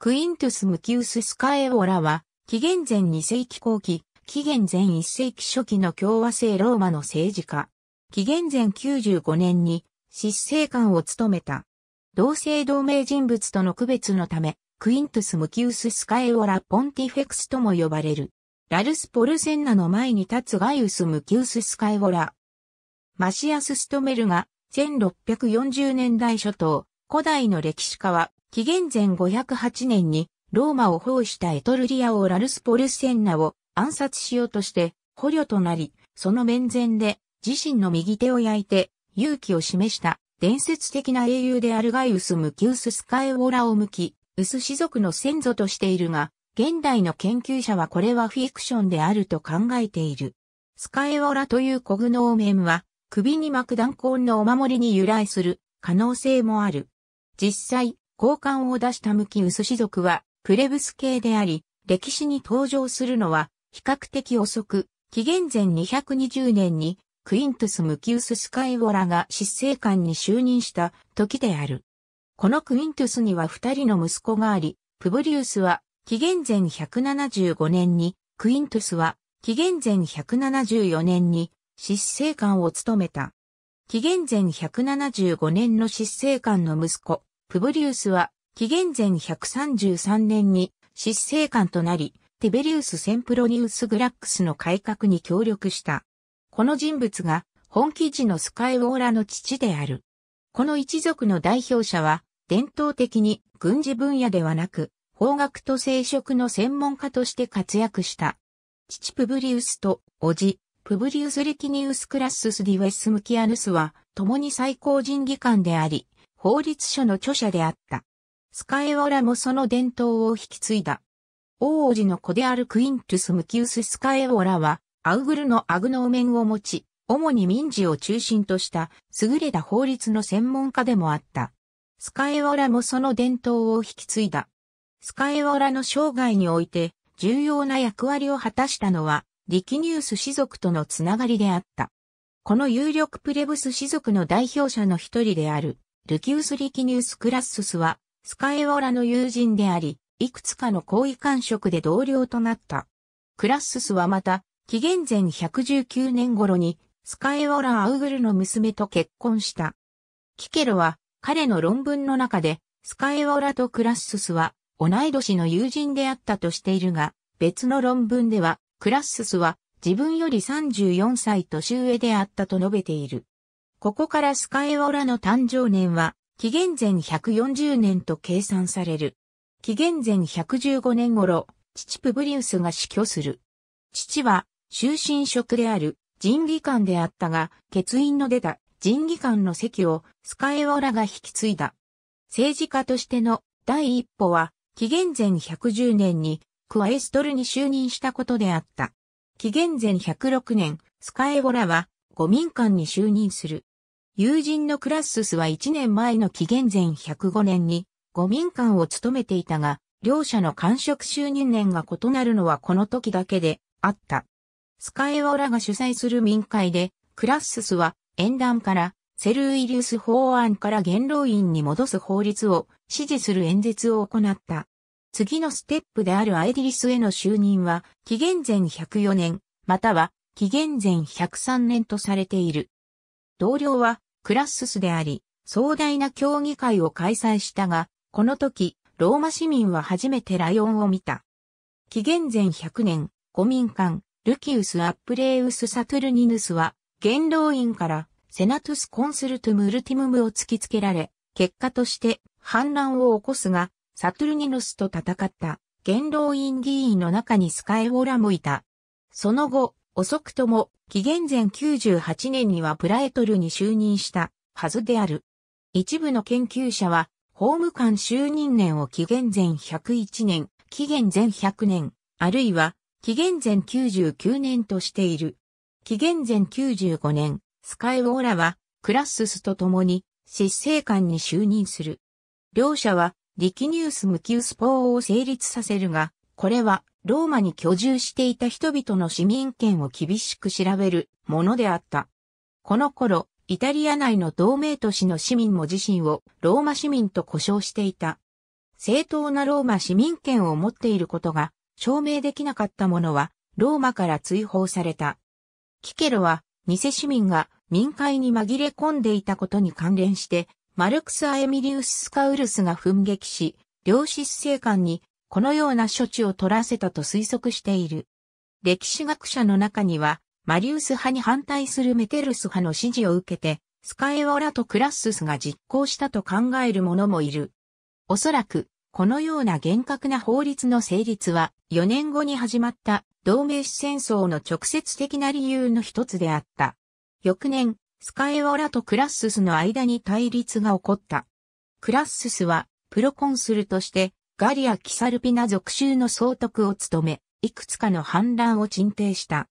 クイントゥス・ムキウス・スカエオラは、紀元前2世紀後期、紀元前1世紀初期の共和制ローマの政治家。紀元前95年に、執政官を務めた。同姓同名人物との区別のため、クイントゥス・ムキウス・スカエオラ・ポンティフェクスとも呼ばれる。ラルス・ポルセンナの前に立つガイウス・ムキウス・スカエオラ。マシアス・ストメルが、1640年代初頭、古代の歴史家は、紀元前508年に、ローマを包囲したエトルリア王ラルスポルセンナを暗殺しようとして、捕虜となり、その面前で自身の右手を焼いて勇気を示した伝説的な英雄であるガイウス・ムキウス・スカエウォラを向き、ウス氏族の先祖としているが、現代の研究者はこれはフィクションであると考えている。スカエウォラというコグノーメンは、首に巻く弾痕のお守りに由来する可能性もある。実際、交換を出したムキウス氏族は、プレブス系であり、歴史に登場するのは、比較的遅く、紀元前220年に、クイントス・ムキウス・スカイウォラが執政官に就任した時である。このクイントスには二人の息子があり、プブリウスは紀元前175年に、クイントスは紀元前174年に執政官を務めた。紀元前175年の執政官の息子、プブリウスは、紀元前133年に執政官となり、ティベリウス・センプロニウス・グラックスの改革に協力した。この人物が、本記事のスカイウォーラの父である。この一族の代表者は、伝統的に軍事分野ではなく、法学と生殖の専門家として活躍した。父プブリウスと、叔父、プブリウス・リキニウス・クラッスス・ディウェス・ムキアヌスは、共に最高人技官であり、法律書の著者であった。スカエワラもその伝統を引き継いだ。王子の子であるクイントゥス・ムキウス・スカエオラは、アウグルのアグノーメンを持ち、主に民事を中心とした優れた法律の専門家でもあった。スカエオラもその伝統を引き継いだ。スカエオラの生涯において重要な役割を果たしたのはリキニウス氏族とのつながりであった。この有力プレブス氏族の代表者の一人である、ルキウス・リキニウス・クラッススは、スカエオラの友人であり、いくつかの行為感触で同僚となった。クラッススはまた、紀元前119年頃に、スカエオラ・アウグルの娘と結婚した。キケロは、彼の論文の中で、スカエオラとクラッススは、同い年の友人であったとしているが、別の論文では、クラッススは自分より34歳年上であったと述べている。ここからスカエオラの誕生年は、紀元前140年と計算される。紀元前115年頃、父プブリウスが死去する。父は、終身職である、人技官であったが、欠員の出た人技官の席をスカエオラが引き継いだ。政治家としての第一歩は、紀元前110年にクワエストルに就任したことであった。紀元前106年、スカエボラは、五民間に就任する。友人のクラッススは1年前の紀元前105年に、五民間を務めていたが、両者の官職就任年が異なるのはこの時だけであった。スカエオラが主催する民会で、クラッススは演談からセルイリウス法案から元老院に戻す法律を支持する演説を行った。次のステップであるアエディリスへの就任は、紀元前104年、または紀元前103年とされている。同僚はクラッススであり、壮大な競技会を開催したが、この時、ローマ市民は初めてライオンを見た。紀元前100年、古民館、ルキウス・アップレウス・サトゥルニヌスは、元老院からセナトゥス・コンスルトゥム・ルティムムを突きつけられ、結果として反乱を起こすが、サトゥルニヌスと戦った元老院議員の中にスカエウォラもいた。その後、遅くとも紀元前98年にはプラエトルに就任したはずである。一部の研究者は、法務官就任年を紀元前101年、紀元前100年、あるいは紀元前99年としている。紀元前95年、スカイウォーラはクラッススと共に執政官に就任する。両者はリキニウス・ムキウス・ポーを成立させるが、これはローマに居住していた人々の市民権を厳しく調べるものであった。この頃、イタリア内の同盟都市の市民も自身をローマ市民と呼称していた。正当なローマ市民権を持っていることが証明できなかった者はローマから追放された。キケロは偽市民が民会に紛れ込んでいたことに関連してマルクス・アエミリウス・スカウルスが奮撃し、量子死政官にこのような処置を取らせたと推測している。歴史学者の中には、マリウス派に反対するメテルス派の指示を受けて、スカエオラとクラッススが実行したと考える者もいる。おそらく、このような厳格な法律の成立は、4年後に始まった同盟史戦争の直接的な理由の一つであった。翌年、スカエオラとクラッススの間に対立が起こった。クラッススは、プロコンスルとして、ガリア・キサルピナ属州の総督を務め、いくつかの反乱を鎮定した。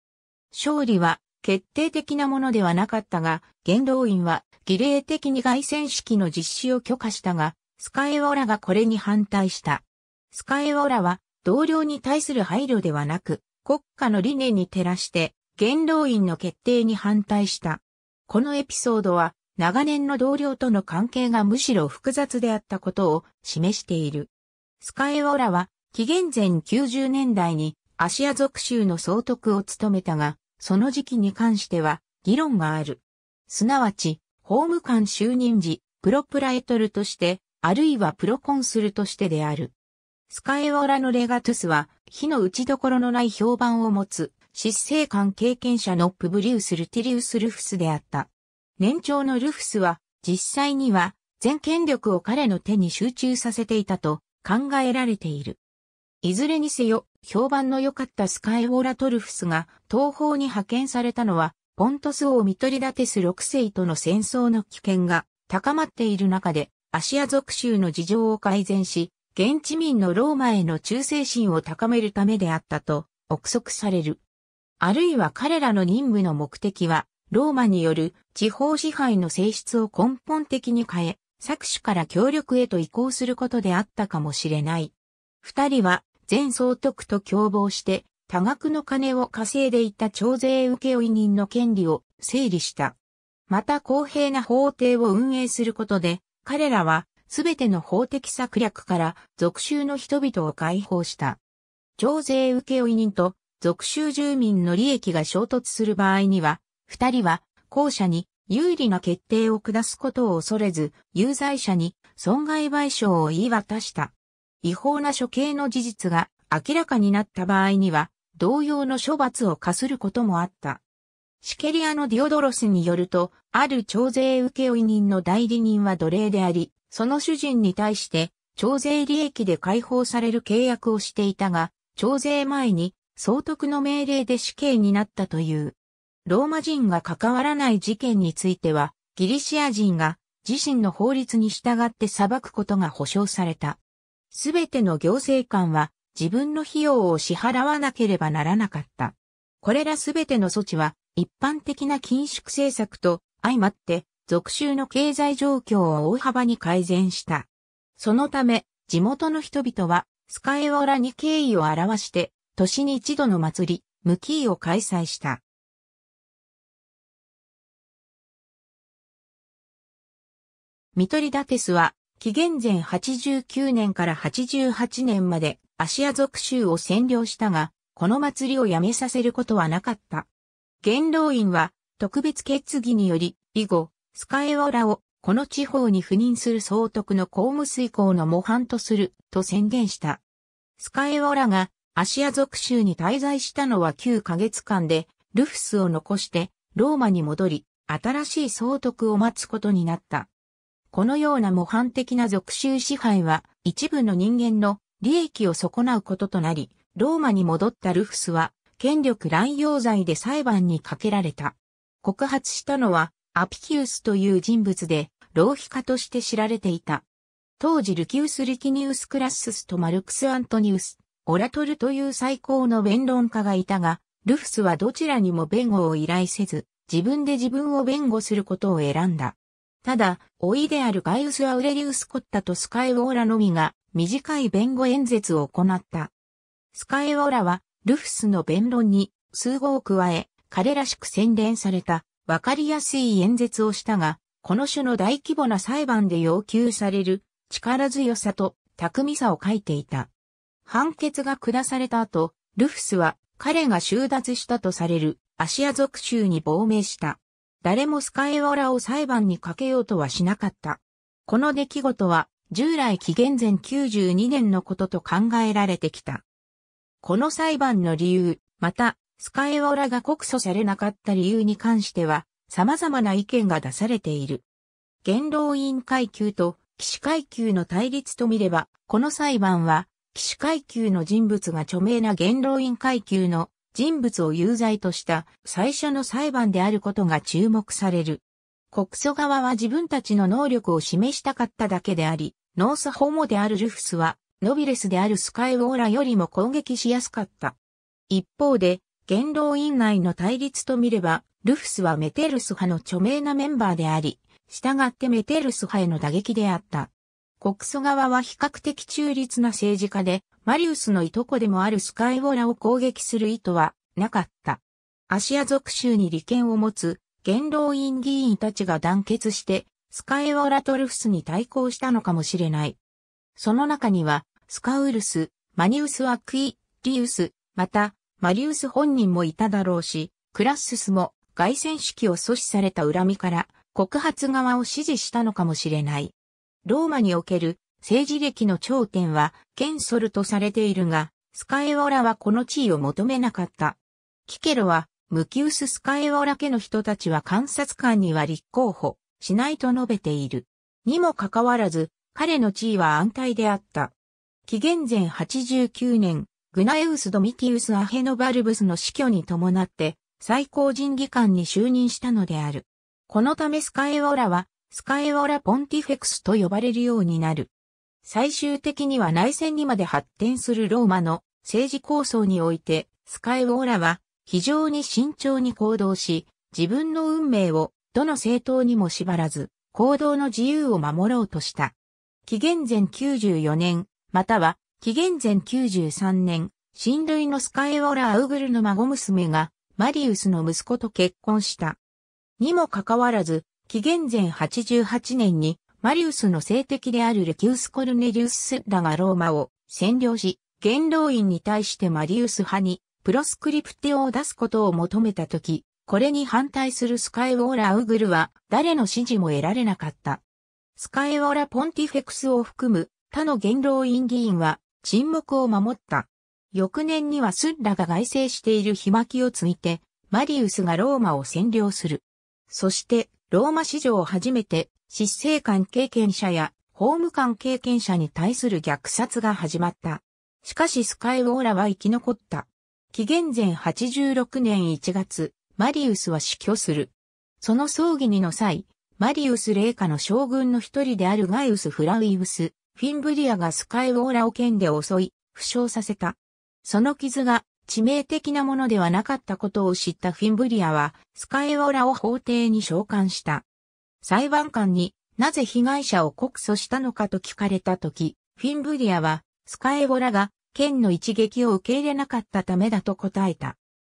勝利は、決定的なものではなかったが、元老院は、儀礼的に外戦式の実施を許可したが、スカエオラがこれに反対した。スカエオラは、同僚に対する配慮ではなく、国家の理念に照らして、元老院の決定に反対した。このエピソードは長年の同僚との関係がむしろ複雑であったことを示している。スカイオォラは紀元前90年代にアシア属州の総督を務めたが、その時期に関しては議論がある。すなわち、法務官就任時、プロプラエトルとして、あるいはプロコンスルとしてである。スカエオラのレガトゥスは、火の打ちどころのない評判を持つ、執政官経験者のプブリウス・ルティリウス・ルフスであった。年長のルフスは、実際には、全権力を彼の手に集中させていたと考えられている。いずれにせよ、評判の良かったスカイオーラトルフスが東方に派遣されたのは、ポントス王ミトリダテス6世との戦争の危険が高まっている中で、アシア属州の事情を改善し、現地民のローマへの忠誠心を高めるためであったと憶測される。あるいは彼らの任務の目的は、ローマによる地方支配の性質を根本的に変え、搾取から協力へと移行することであったかもしれない。二人は前総督と共謀して多額の金を稼いでいた徴税受け負い人の権利を整理した。また公平な法廷を運営することで、彼らはすべての法的策略から属州の人々を解放した。徴税け負人と属州住民の利益が衝突する場合には、二人は後者に有利な決定を下すことを恐れず、有罪者に損害賠償を言い渡した。違法な処刑の事実が明らかになった場合には、同様の処罰を課することもあった。シケリアのディオドロスによると、ある徴税請負人の代理人は奴隷であり、その主人に対して、徴税利益で解放される契約をしていたが、徴税前に総督の命令で死刑になったという。ローマ人が関わらない事件については、ギリシア人が自身の法律に従って裁くことが保障された。すべての行政官は自分の費用を支払わなければならなかった。これらすべての措置は一般的な緊縮政策と相まって属州の経済状況を大幅に改善した。そのため地元の人々はスカエオラに敬意を表して年に一度の祭り、ムキーを開催した。ミトリダテスは、紀元前89年から88年までアシア族州を占領したが、この祭りをやめさせることはなかった。元老院は特別決議により、以後、スカエオラをこの地方に赴任する総督の公務遂行の模範とすると宣言した。スカエオラがアシア属州に滞在したのは9ヶ月間で、ルフスを残してローマに戻り、新しい総督を待つことになった。このような模範的な属州支配は、一部の人間の利益を損なうこととなり、ローマに戻ったルフスは、権力乱用罪で裁判にかけられた。告発したのは、アピキウスという人物で、浪費家として知られていた。当時ルキウス・リキニウス・クラッススとマルクス・アントニウス、オラトルという最高の弁論家がいたが、ルフスはどちらにも弁護を依頼せず、自分で自分を弁護することを選んだ。ただ、老いであるガイウス・アウレリウス・コッタとスカイウォーラのみが短い弁護演説を行った。スカイウォーラは、ルフスの弁論に数語を加え、彼らしく洗練された、わかりやすい演説をしたが、この種の大規模な裁判で要求される力強さと巧みさを書いていた。判決が下された後、ルフスは彼が収奪したとされるアシア族州に亡命した。誰もスカエワラを裁判にかけようとはしなかった。この出来事は従来紀元前92年のことと考えられてきた。この裁判の理由、また、スカエワラが告訴されなかった理由に関しては、様々な意見が出されている。元老院階級と騎士階級の対立と見れば、この裁判は、騎士階級の人物が著名な元老院階級の人物を有罪とした最初の裁判であることが注目される。国訴側は自分たちの能力を示したかっただけであり、ノースホモであるルフスは、ノビレスであるスカイウォーラよりも攻撃しやすかった。一方で、元老院内の対立と見れば、ルフスはメテルス派の著名なメンバーであり、従ってメテルス派への打撃であった。国訴側は比較的中立な政治家で、マリウスのいとこでもあるスカイウォラを攻撃する意図はなかった。アシア族州に利権を持つ元老院議員たちが団結して、スカイウォラトルフスに対抗したのかもしれない。その中には、スカウルス、マニウス・アクイ、リウス、また、マリウス本人もいただろうし、クラッススも外戦式を阻止された恨みから告発側を支持したのかもしれない。ローマにおける政治歴の頂点は、ケンソルとされているが、スカエオラはこの地位を求めなかった。キケロは、ムキウス・スカエオラ家の人たちは観察官には立候補しないと述べている。にもかかわらず、彼の地位は安泰であった。紀元前89年、グナエウス・ドミティウス・アヘノバルブスの死去に伴って、最高人議官に就任したのである。このためスカエオラは、スカエオラポンティフェクスと呼ばれるようになる。最終的には内戦にまで発展するローマの政治構想において、スカエオラは非常に慎重に行動し、自分の運命をどの政党にも縛らず、行動の自由を守ろうとした。紀元前94年、または紀元前93年、親類のスカエオラ・アウグルの孫娘がマリウスの息子と結婚した。にもかかわらず、紀元前88年にマリウスの政敵であるルキウス・コルネリウスらがローマを占領し、元老院に対してマリウス派にプロスクリプティを出すことを求めたとき、これに反対するスカイウォーラ・ウグルは誰の支持も得られなかった。スカイウォーラ・ポンティフェクスを含む他の元老院議員は沈黙を守った。翌年にはスッラが外政している火巻をついて、マリウスがローマを占領する。そして、ローマ史上初めて、執政官経験者や法務官経験者に対する虐殺が始まった。しかしスカイウォーラは生き残った。紀元前86年1月、マリウスは死去する。その葬儀にの際、マリウス霊下の将軍の一人であるガイウス・フラウイウス、フィンブリアがスカイウォーラを剣で襲い、負傷させた。その傷が致命的なものではなかったことを知ったフィンブリアは、スカエオラを法廷に召喚した。裁判官になぜ被害者を告訴したのかと聞かれたとき、フィンブリアは、スカエオラが剣の一撃を受け入れなかったためだと答えた。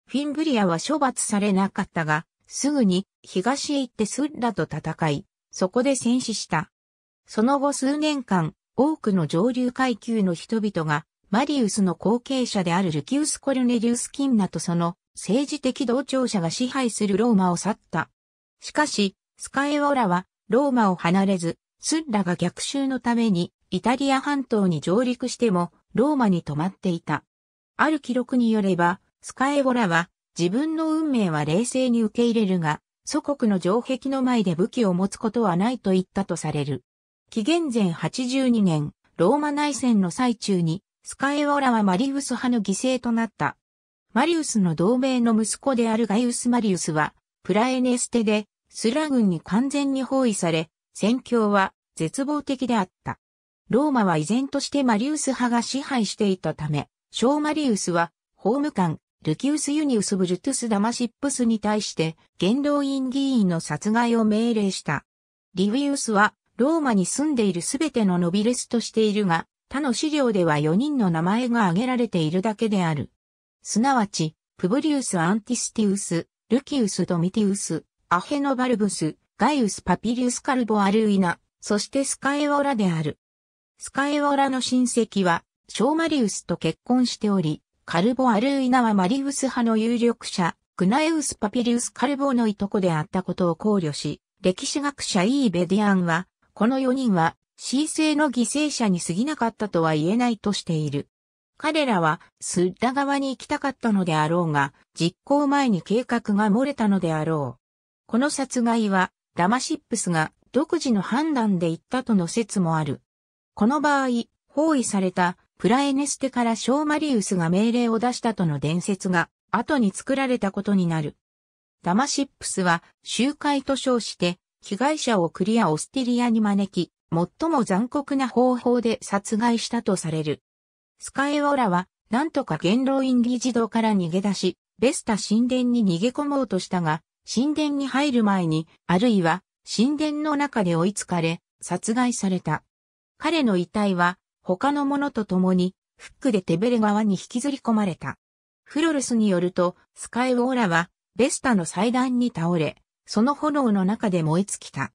フィンブリアは処罰されなかったが、すぐに東へ行ってスッラと戦い、そこで戦死した。その後数年間、多くの上流階級の人々がマリウスの後継者であるルキウス・コルネリウス・キンナとその政治的同調者が支配するローマを去った。しかし、スカエオラはローマを離れず、スッラが逆襲のためにイタリア半島に上陸してもローマに泊まっていた。ある記録によれば、スカエオラは自分の運命は冷静に受け入れるが、祖国の城壁の前で武器を持つことはないと言ったとされる。紀元前82年、ローマ内戦の最中にスカエオラはマリウス派の犠牲となった。マリウスの同盟の息子であるガイウス・マリウスは、プラエネステで、スラ軍に完全に包囲され、戦況は絶望的であった。ローマは依然としてマリウス派が支配していたため、小マリウスは、法務官、ルキウス・ユニウス・ブルトゥス・ダマシップスに対して、元老院議員の殺害を命令した。リウィウスは、ローマに住んでいるすべてのノビレスとしているが、他の資料では4人の名前が挙げられているだけである。すなわち、プブリウス・アンティスティウス、ルキウス・ドミティウス、アヘノバルブス、ガイウス・パピリウス・カルボ・アルイナ、そしてスカエオラである。スカエオラの親戚は、ショーマリウスと結婚しており、カルボ・アルイナはマリウス派の有力者、グナエウス・パピリウス・カルボのいとこであったことを考慮し、歴史学者イーベディアンは、この4人は神聖の犠牲者に過ぎなかったとは言えないとしている。彼らはスッダ側に行きたかったのであろうが、実行前に計画が漏れたのであろう。この殺害は、ダマシップスが独自の判断で言ったとの説もある。この場合、包囲されたプラエネステからショーマリウスが命令を出したとの伝説が後に作られたことになる。ダマシップスは集会と称して被害者をクリア・オスティリアに招き、最も残酷な方法で殺害したとされる。スカエオォラは、なんとか元老院議事堂から逃げ出し、ベスタ神殿に逃げ込もうとしたが、神殿に入る前に、あるいは神殿の中で追いつかれ、殺害された。彼の遺体は、他の者と共に、フックでテベレ川に引きずり込まれた。フロルスによると、スカイウォーラは、ベスタの祭壇に倒れ、その炎の中で燃え尽きた。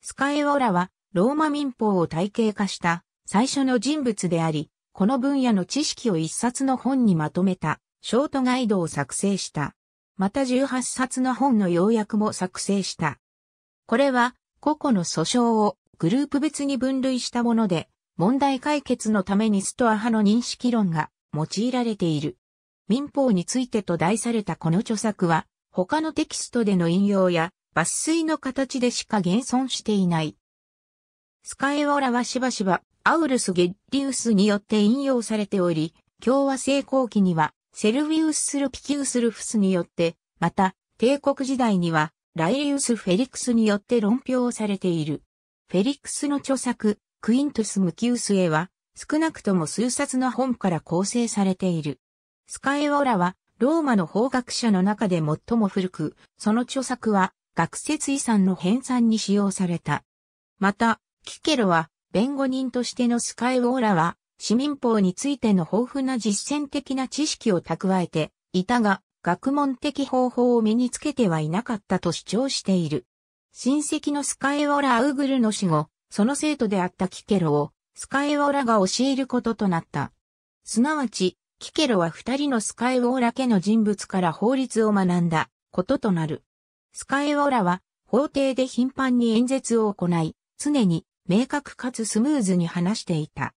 スカイウォーラは、ローマ民法を体系化した最初の人物であり、この分野の知識を一冊の本にまとめたショートガイドを作成した。また18冊の本の要約も作成した。これは個々の訴訟をグループ別に分類したもので、問題解決のためにストア派の認識論が用いられている。民法についてと題されたこの著作は、他のテキストでの引用や抜粋の形でしか現存していない。スカエオラはしばしば、アウルス・ゲッリウスによって引用されており、共和成功期には、セルィウス・スルピキウス・ルフスによって、また、帝国時代には、ライリウス・フェリクスによって論評されている。フェリクスの著作、クイントス・ムキウスへは、少なくとも数冊の本から構成されている。スカエオラは、ローマの法学者の中で最も古く、その著作は、学説遺産の編纂に使用された。また、キケロは、弁護人としてのスカイウォーラは、市民法についての豊富な実践的な知識を蓄えていたが、学問的方法を身につけてはいなかったと主張している。親戚のスカイウォラ・ウーグルの死後、その生徒であったキケロを、スカイウォラが教えることとなった。すなわち、キケロは二人のスカイウォラ家の人物から法律を学んだこととなる。スカイウォラは法廷で頻繁に演説を行い、常に明確かつスムーズに話していた。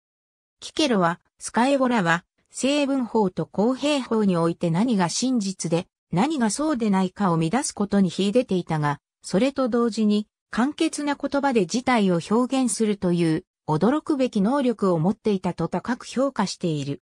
キケロは、スカエオラは、成分法と公平法において何が真実で、何がそうでないかを乱すことに秀でていたが、それと同時に、簡潔な言葉で事態を表現するという、驚くべき能力を持っていたと高く評価している。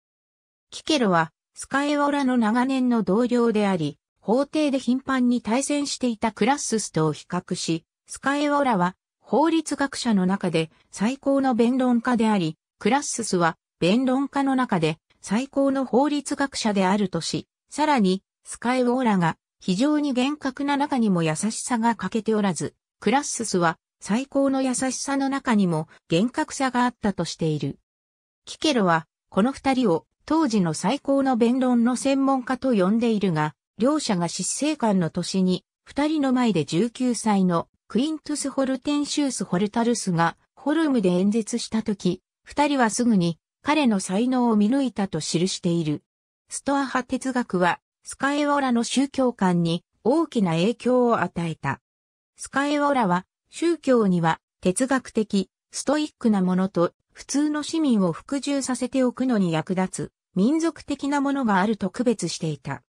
キケロは、スカエオラの長年の同僚であり、法廷で頻繁に対戦していたクラッススと比較し、スカエオラは法律学者の中で最高の弁論家であり、クラッススは弁論家の中で最高の法律学者であるとし、さらにスカイウォーラが非常に厳格な中にも優しさが欠けておらず、クラッススは最高の優しさの中にも厳格さがあったとしている。キケロはこの二人を当時の最高の弁論の専門家と呼んでいるが、両者が失政官の年に、二人の前で19歳のクイントス・ホルテンシュース・ホルタルスがホルムで演説した時、二人はすぐに彼の才能を見抜いたと記している。ストア派哲学はスカエオラの宗教観に大きな影響を与えた。スカエオラは宗教には哲学的、ストイックなものと普通の市民を服従させておくのに役立つ民族的なものがあると区別していた。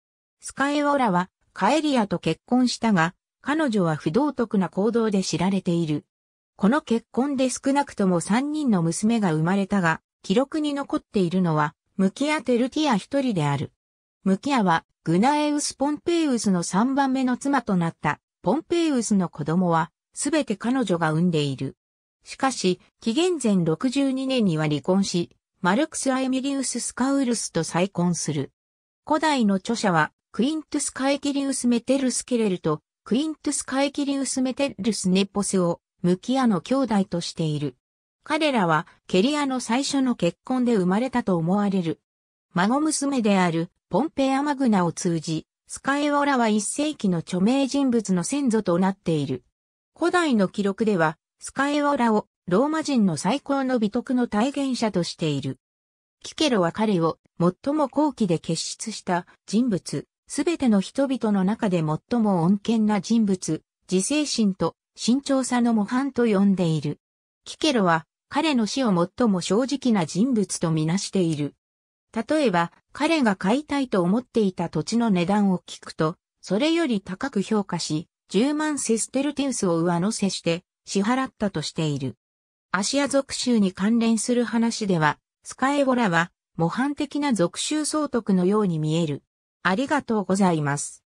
スカエオラはカエリアと結婚したが、彼女は不道徳な行動で知られている。この結婚で少なくとも3人の娘が生まれたが、記録に残っているのは、ムキア・テルティア一人である。ムキアは、グナエウス・ポンペイウスの3番目の妻となったポンペイウスの子供は、すべて彼女が産んでいる。しかし、紀元前62年には離婚し、マルクス・アエミリウス・スカウルスと再婚する。古代の著者は、クイントゥス・カエキリウス・メテルスケレルと、クイントゥス・カエキリウス・メテルス・ネポスを、ムキアの兄弟としている。彼らは、ケリアの最初の結婚で生まれたと思われる。孫娘である、ポンペア・マグナを通じ、スカエオラは一世紀の著名人物の先祖となっている。古代の記録では、スカエオラをローマ人の最高の美徳の体現者としている。キケロは彼を最も高貴で結出した人物すべての人々の中で最も穏健な人物、自制心と慎重さの模範と呼んでいる。キケロは彼の死を最も正直な人物とみなしている。例えば、彼が買いたいと思っていた土地の値段を聞くと、それより高く評価し、10万セステルティウスを上乗せして支払ったとしている。アシア属州に関連する話では、スカエボラは模範的な属州総督のように見える。ありがとうございます。